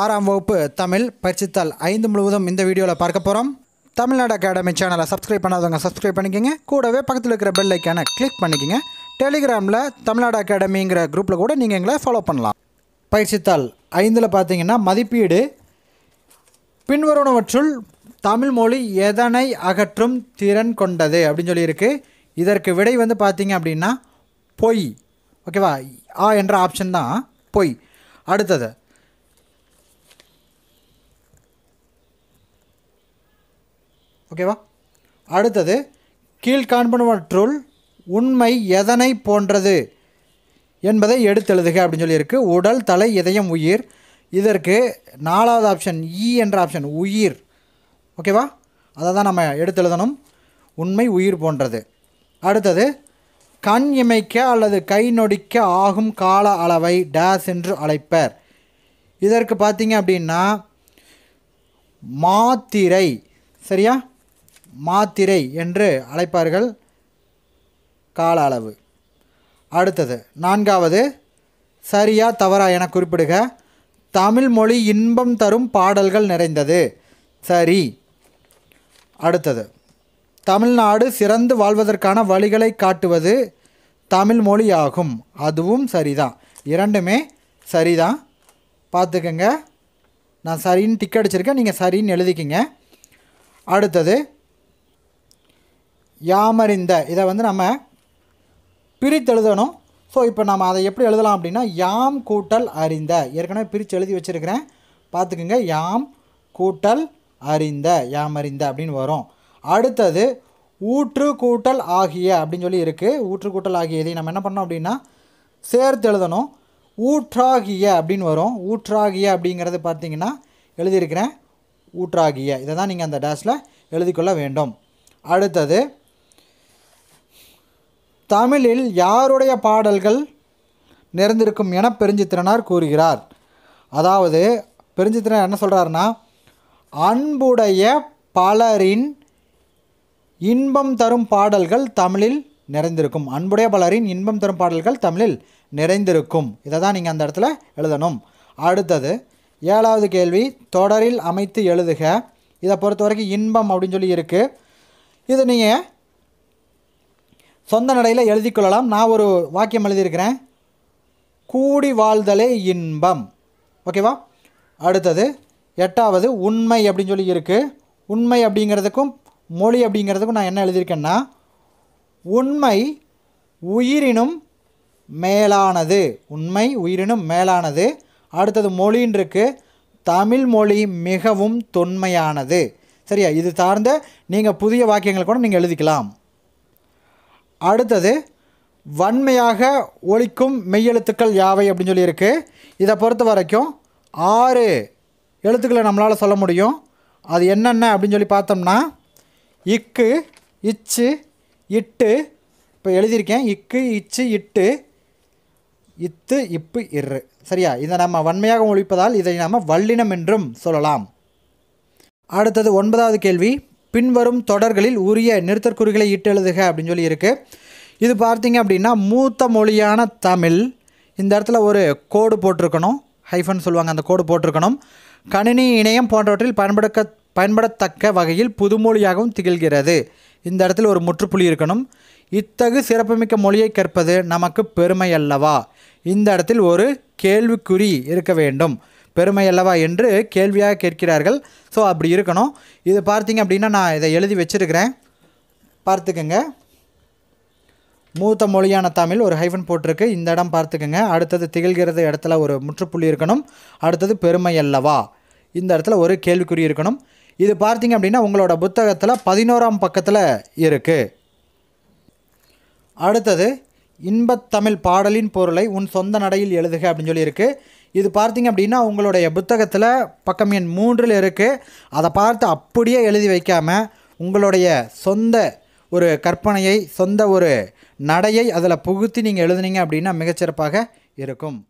ஆறாம் வகுப்பு தமிழ் பயிற்சித்தாள் ஐந்து முழுவதும் இந்த வீடியோவில் பார்க்க போகிறோம் தமிழ்நாடு அகாடமி சேனலை சப்ஸ்கிரைப் பண்ணாதவங்க சப்ஸ்கிரைப் பண்ணிக்கோங்க கூடவே பக்கத்தில் இருக்கிற பெல் ஐக்கானை கிளிக் பண்ணிக்கோங்க டெலிகிராமில் தமிழ்நாடு அகாடமிங்கிற குரூப்பில் கூட நீங்கள் எங்களை ஃபாலோ பண்ணலாம் பயிற்சித்தாள் ஐந்தில் பார்த்தீங்கன்னா மதிப்பீடு பின்வருணவற்றுள் தமிழ் மொழி எதனை அகற்றும் திறன் கொண்டது அப்படின்னு சொல்லியிருக்கு இதற்கு விடை வந்து பார்த்தீங்க அப்படின்னா பொய் ஓகேவா ஆ என்ற ஆப்ஷன் தான் பொய் அடுத்தது ஓகேவா அடுத்தது கீழ்காண்பனவற்றுள் உண்மை எதனை போன்றது என்பதை எடுத்தெழுதுக அப்படின்னு சொல்லியிருக்கு உடல் தலை இதயம் உயிர் இதற்கு நாலாவது ஆப்ஷன் இ e என்ற ஆப்ஷன் உயிர் ஓகேவா அதை தான் நம்ம எடுத்தெழுதணும் உண்மை உயிர் போன்றது அடுத்தது கண் இமைக்க அல்லது கை நொடிக்க ஆகும் கால அளவை டேஸ் என்று அழைப்பர் இதற்கு பார்த்தீங்க அப்படின்னா மாத்திரை சரியா மாத்திரை என்று அழைப்பார்கள் கால அளவு அடுத்தது நான்காவது சரியா தவறா என குறிப்பிடுக தமிழ் மொழி இன்பம் தரும் பாடல்கள் நிறைந்தது சரி அடுத்தது தமிழ்நாடு சிறந்து வாழ்வதற்கான வழிகளை காட்டுவது தமிழ் மொழி ஆகும் அதுவும் சரிதான் இரண்டுமே சரிதான் பார்த்துக்கங்க நான் சரின்னு டிக்கெட் அடிச்சிருக்கேன் நீங்கள் சரின்னு எழுதிக்கிங்க அடுத்தது யாமறிந்த இதை வந்து நம்ம பிரித்து எழுதணும் ஸோ இப்போ நம்ம அதை எப்படி எழுதலாம் அப்படின்னா யாம் கூட்டல் அறிந்த ஏற்கனவே பிரித்து எழுதி வச்சுருக்கிறேன் பார்த்துக்குங்க யாம் கூட்டல் அறிந்த யாம் அறிந்த அப்படின்னு வரும் அடுத்தது ஊற்று கூட்டல் ஆகிய அப்படின்னு சொல்லி இருக்குது ஊற்று கூட்டல் ஆகிய இதை நம்ம என்ன பண்ணோம் அப்படின்னா சேர்த்து எழுதணும் ஊற்றாகிய அப்படின்னு வரும் ஊற்றாகிய அப்படிங்கிறது பார்த்திங்கன்னா எழுதியிருக்கிறேன் ஊற்றாகிய இதை தான் நீங்கள் அந்த டேஷில் எழுதிக்கொள்ள வேண்டும் அடுத்தது தமிழில் யாருடைய பாடல்கள் நிறைந்திருக்கும் என பெருஞ்சித்திரனார் கூறுகிறார் அதாவது பெருஞ்சித்திரன் என்ன சொல்கிறாருன்னா அன்புடைய பலரின் இன்பம் தரும் பாடல்கள் தமிழில் நிறைந்திருக்கும் அன்புடைய பலரின் இன்பம் தரும் பாடல்கள் தமிழில் நிறைந்திருக்கும் இதை தான் நீங்கள் அந்த இடத்துல எழுதணும் அடுத்தது ஏழாவது கேள்வி தொடரில் அமைத்து எழுதுக இதை பொறுத்த வரைக்கும் இன்பம் அப்படின்னு சொல்லி இருக்குது இது நீங்கள் சொந்த நடையில் எழுதி கொள்ளலாம் நான் ஒரு வாக்கியம் எழுதியிருக்கிறேன் கூடி வாழ்தலே இன்பம் ஓகேவா அடுத்தது எட்டாவது உண்மை அப்படின்னு சொல்லி இருக்குது உண்மை அப்படிங்கிறதுக்கும் மொழி அப்படிங்கிறதுக்கும் நான் என்ன எழுதியிருக்கேன்னா உண்மை உயிரினும் மேலானது உண்மை உயிரினும் மேலானது அடுத்தது மொழின் இருக்குது தமிழ் மொழி மிகவும் தொன்மையானது சரியா இது சார்ந்த நீங்கள் புதிய வாக்கியங்களை கூட நீங்கள் எழுதிக்கலாம் அடுத்தது வன்மையாக ஒழிக்கும் மெய்யெழுத்துக்கள் யாவை அப்படின்னு சொல்லியிருக்கு இதை பொறுத்த வரைக்கும் ஆறு எழுத்துக்களை நம்மளால் சொல்ல முடியும் அது என்னென்ன அப்படின்னு சொல்லி பார்த்தோம்னா இக்கு இச்சு இட்டு இப்போ எழுதியிருக்கேன் இக்கு இச்சு இட்டு இத்து இப்பு இரு சரியா இதை நம்ம வன்மையாக ஒழிப்பதால் இதை நாம் வல்லினம் என்றும் சொல்லலாம் அடுத்தது ஒன்பதாவது கேள்வி பின்வரும் தொடர்களில் உரிய நிறுத்தற்குறிகளை ஈட்டெழுதுக எழுதுக அப்படின்னு சொல்லி இருக்குது இது பார்த்திங்க அப்படின்னா மூத்த மொழியான தமிழ் இந்த இடத்துல ஒரு கோடு போட்டிருக்கணும் ஹைஃபன் சொல்லுவாங்க அந்த கோடு போட்டிருக்கணும் கணினி இணையம் போன்றவற்றில் பயன்படுத்த பயன்படத்தக்க வகையில் புதுமொழியாகவும் திகழ்கிறது இந்த இடத்துல ஒரு முற்றுப்புள்ளி இருக்கணும் இத்தகு சிறப்புமிக்க மொழியை கற்பது நமக்கு பெருமை அல்லவா இந்த இடத்தில் ஒரு கேள்விக்குறி இருக்க வேண்டும் பெருமை அல்லவா என்று கேள்வியாக கேட்கிறார்கள் ஸோ அப்படி இருக்கணும் இது பார்த்திங்க அப்படின்னா நான் இதை எழுதி வச்சுருக்கிறேன் பார்த்துக்கோங்க மூத்த மொழியான தமிழ் ஒரு ஹைஃபன் போட்டிருக்கு இந்த இடம் பார்த்துக்கோங்க அடுத்தது திகழ்கிறது இடத்துல ஒரு முற்றுப்புள்ளி இருக்கணும் அடுத்தது பெருமை அல்லவா இந்த இடத்துல ஒரு கேள்விக்குறி இருக்கணும் இது பார்த்திங்க அப்படின்னா உங்களோட புத்தகத்தில் பதினோராம் பக்கத்தில் இருக்குது அடுத்தது இன்பத்தமிழ் பாடலின் பொருளை உன் சொந்த நடையில் எழுதுக அப்படின்னு சொல்லியிருக்கு இது பார்த்திங்க அப்படின்னா உங்களுடைய புத்தகத்தில் பக்கம் எண் மூன்றில் இருக்குது அதை பார்த்து அப்படியே எழுதி வைக்காமல் உங்களுடைய சொந்த ஒரு கற்பனையை சொந்த ஒரு நடையை அதில் புகுத்தி நீங்கள் எழுதுனீங்க அப்படின்னா மிகச்சிறப்பாக இருக்கும்